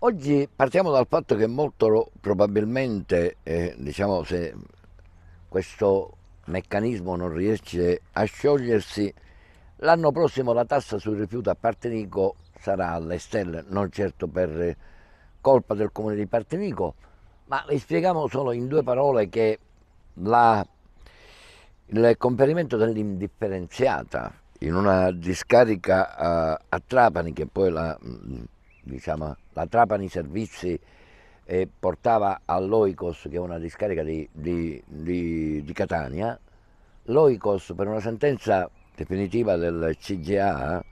Oggi partiamo dal fatto che molto probabilmente, eh, diciamo, se questo meccanismo non riesce a sciogliersi, l'anno prossimo la tassa sul rifiuto a Partenico sarà alle stelle, non certo per colpa del comune di Partenico, ma vi spieghiamo solo in due parole che la, il conferimento dell'indifferenziata in una discarica a, a Trapani, che poi la diciamo, la Trapani Servizi eh, portava all'Oikos, che è una discarica di, di, di, di Catania, l'Oikos per una sentenza definitiva del CGA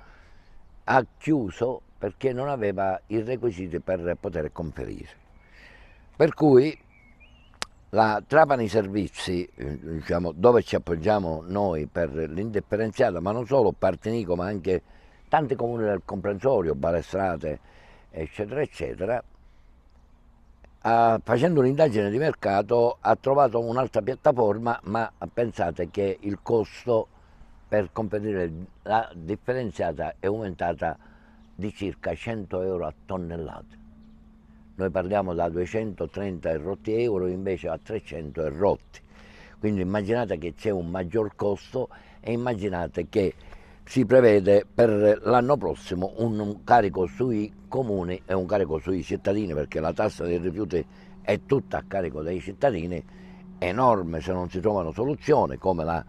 ha chiuso perché non aveva i requisiti per poter conferire. Per cui la Trapani Servizi, eh, diciamo, dove ci appoggiamo noi per l'indifferenziata, ma non solo Partenico, ma anche tanti comuni del comprensorio, Balestrate, eccetera, eccetera, ha, facendo un'indagine di mercato ha trovato un'altra piattaforma, ma pensate che il costo per competere la differenziata è aumentata di circa 100 euro a tonnellata. Noi parliamo da 230 e euro invece a 300 e Quindi immaginate che c'è un maggior costo e immaginate che si prevede per l'anno prossimo un carico sui comuni e un carico sui cittadini perché la tassa dei rifiuti è tutta a carico dei cittadini, enorme se non si trovano soluzioni come la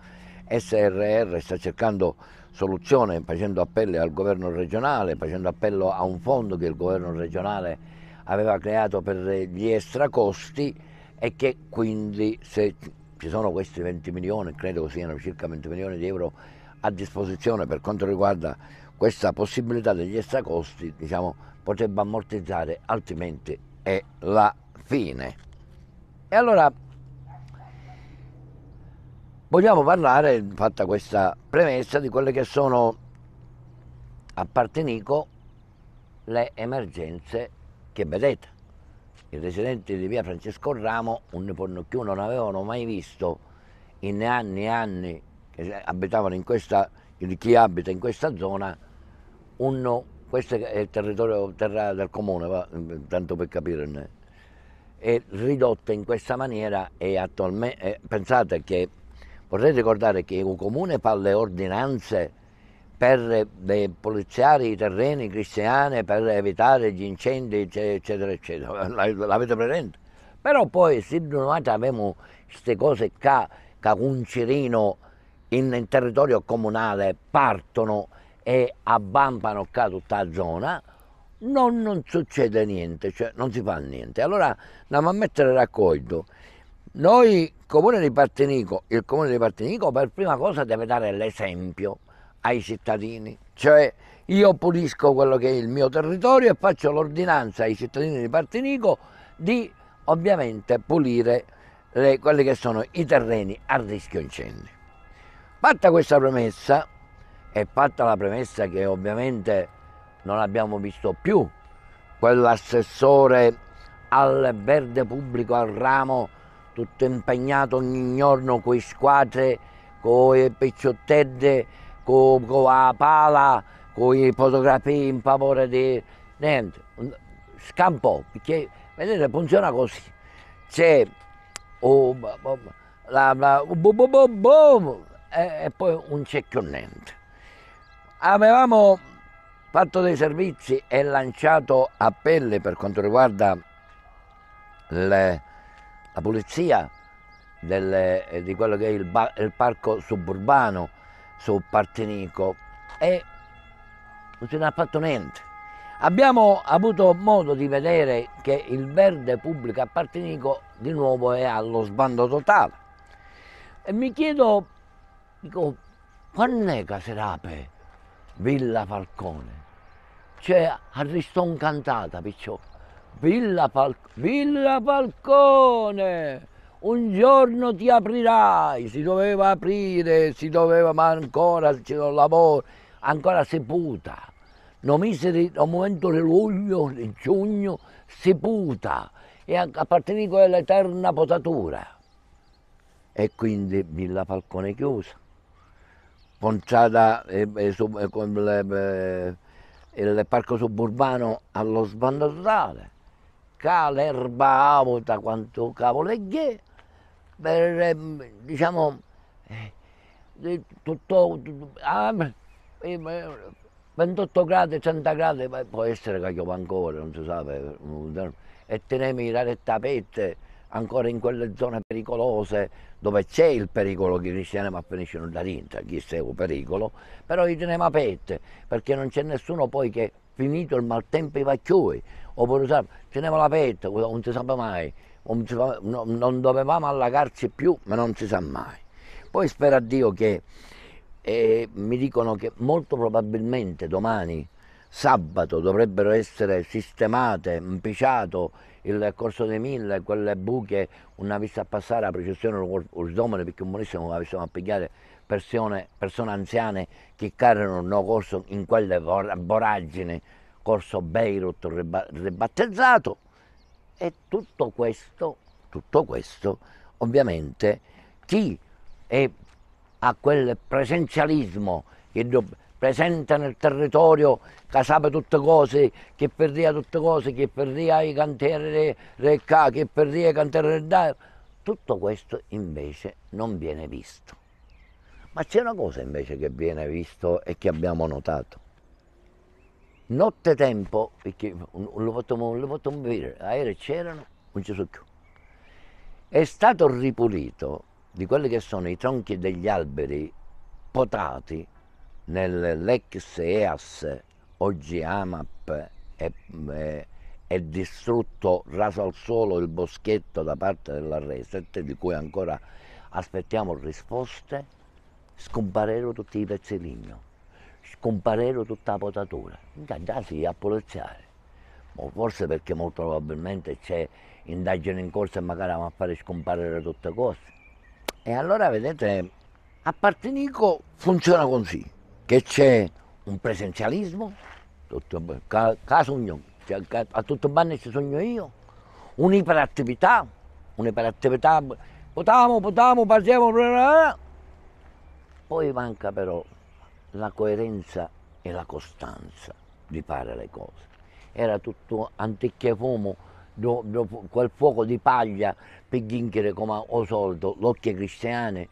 SRR sta cercando soluzione facendo appello al governo regionale, facendo appello a un fondo che il governo regionale aveva creato per gli extracosti e che quindi se ci sono questi 20 milioni, credo siano circa 20 milioni di euro a disposizione per quanto riguarda questa possibilità degli extracosti diciamo, potrebbe ammortizzare, altrimenti è la fine. E allora vogliamo parlare, fatta questa premessa, di quelle che sono a parte Nico le emergenze che vedete. I residenti di via Francesco Ramo un niponnocchio non avevano mai visto in anni e anni abitavano in questa, chi abita in questa zona, uno, questo è il territorio terra del comune, va, tanto per capirne, è ridotta in questa maniera e attualmente, eh, pensate che, vorrei ricordare che un comune fa le ordinanze per eh, poliziare i terreni cristiani, per evitare gli incendi, eccetera, eccetera, l'avete presente? Però poi, se di una volta abbiamo queste cose qua, che un cirino in territorio comunale partono e abbampano qua tutta la zona, non, non succede niente, cioè non si fa niente. Allora andiamo a mettere raccolto. Noi, comune di Partenico, il comune di Partenico per prima cosa deve dare l'esempio ai cittadini, cioè io pulisco quello che è il mio territorio e faccio l'ordinanza ai cittadini di Partenico di ovviamente pulire le, quelli che sono i terreni a rischio incendi. Fatta questa premessa, e fatta la premessa che ovviamente non abbiamo visto più quell'assessore al verde pubblico, al ramo, tutto impegnato ogni giorno con le squadre, con i picciottette, con, con la pala, con le fotografie in favore di... niente, scampò, perché vedete funziona così. C'è... Oh, la, la, boom, boom, boom, e poi un secchio niente. Avevamo fatto dei servizi e lanciato appelli per quanto riguarda le, la pulizia delle, eh, di quello che è il, il parco suburbano su Partenico e non se ne ha fatto niente. Abbiamo avuto modo di vedere che il verde pubblico a Partenico di nuovo è allo sbando totale. E mi chiedo Dico, quando che si rape Villa Falcone? Cioè, ha ristoncantata, picciò. Villa, Fal Villa Falcone! Un giorno ti aprirai, si doveva aprire, si doveva, ma ancora c'era un lavoro, ancora si puta. Non miseri al momento di luglio, di giugno, si puta e appartenere all'eterna potatura. E quindi Villa Falcone chiusa. Ponciata e, e sub, con le, eh, il parco suburbano allo sbandozzale, calerba avuta quanto cavolo è che, per, ehm, diciamo, tutto, eh, tutto ah, 28 eh, gradi, 30 gradi, può essere che piove ancora, non si sa, e tenemi la retta pette, ancora in quelle zone pericolose dove c'è il pericolo che rischiamo a finisce non da dentro, chi è un pericolo, però li teniamo aperte perché non c'è nessuno poi che finito il maltempo i vacchioi, oppure sai, teniamo aperta, non si sa mai, non, si fa, no, non, dovevamo allagarci più, ma non si sa mai. Poi spero a Dio che eh, mi dicono che molto probabilmente domani, sabato, dovrebbero essere sistemate, impicciato il corso dei mille, quelle buche, una vista a passare la processione, il domani perché un morissimo avessimo a pigliare persone, persone anziane che il no corso in quelle voragini, corso Beirut ribattezzato e tutto questo, tutto questo ovviamente chi è a quel presenzialismo che dobbiamo presente nel territorio che sapeva tutte cose, che perdia tutte cose, che perdia i cantieri del ca, che perdia i cantieri del da. Tutto questo invece non viene visto. Ma c'è una cosa invece che viene visto e che abbiamo notato. Notte tempo, perché lo facciamo vedere, aerei c'erano, non ci sono più. È stato ripulito di quelli che sono i tronchi degli alberi potati nell'ex EAS, oggi AMAP, è, è, è, distrutto raso al suolo il boschetto da parte della Reset, di cui ancora aspettiamo risposte, scomparero tutti i pezzi di legno, scomparero tutta la potatura, già si a poliziare. O forse perché molto probabilmente c'è indagine in corso e magari vanno a fare scomparire tutte cose. E allora vedete, a parte Nico funziona così che c'è un presenzialismo, tutto, caso ognuno, cioè, a tutto bene ci sogno io, un'iperattività, un'iperattività, potiamo, potiamo, partiamo, poi manca però la coerenza e la costanza di fare le cose. Era tutto antichia fumo, do, do, quel fuoco di paglia per ginchere come ho Osoldo, l'occhio cristiano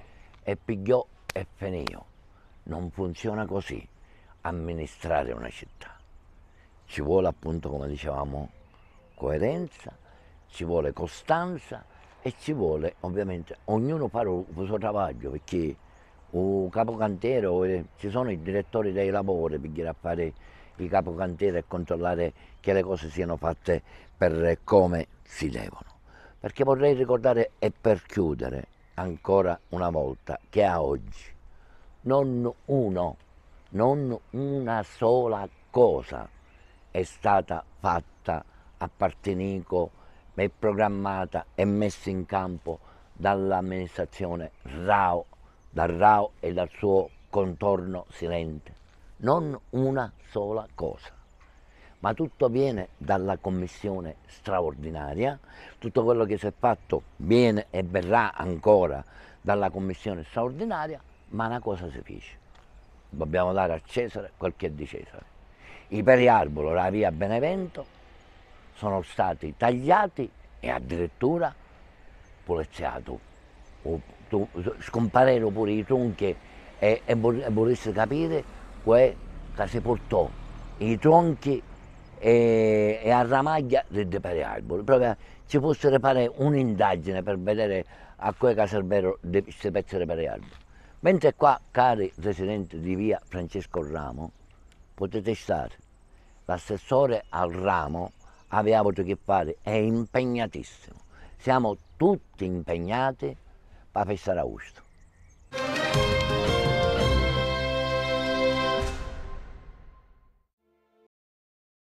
e pigliò e fenio. Non funziona così amministrare una città. Ci vuole appunto, come dicevamo, coerenza, ci vuole costanza e ci vuole ovviamente ognuno fare il suo lavaggio perché un capocantiere, eh, ci sono i direttori dei lavori per dire a fare il capocantieri e controllare che le cose siano fatte per come si devono. Perché vorrei ricordare e per chiudere ancora una volta che a oggi non uno, non una sola cosa è stata fatta a Partenico e programmata e messa in campo dall'amministrazione Rao, dal Rao e dal suo contorno silente. Non una sola cosa. Ma tutto viene dalla commissione straordinaria, tutto quello che si è fatto viene e verrà ancora dalla commissione straordinaria ma una cosa si fece. Dobbiamo dare a Cesare quel che è di Cesare. I periarbolo, la via Benevento, sono stati tagliati e addirittura poliziati. Scomparero pure i tronchi e, e, volesse capire che si portò i tronchi e, e a ramaglia dei, dei periarboli. Proprio ci fosse fare un'indagine per vedere a quei caserbero questi pezzi di periarboli. Mentre qua, cari residenti di via Francesco Ramo, potete stare, l'assessore al ramo aveva avuto che fare, è impegnatissimo, siamo tutti impegnati per festare Augusto.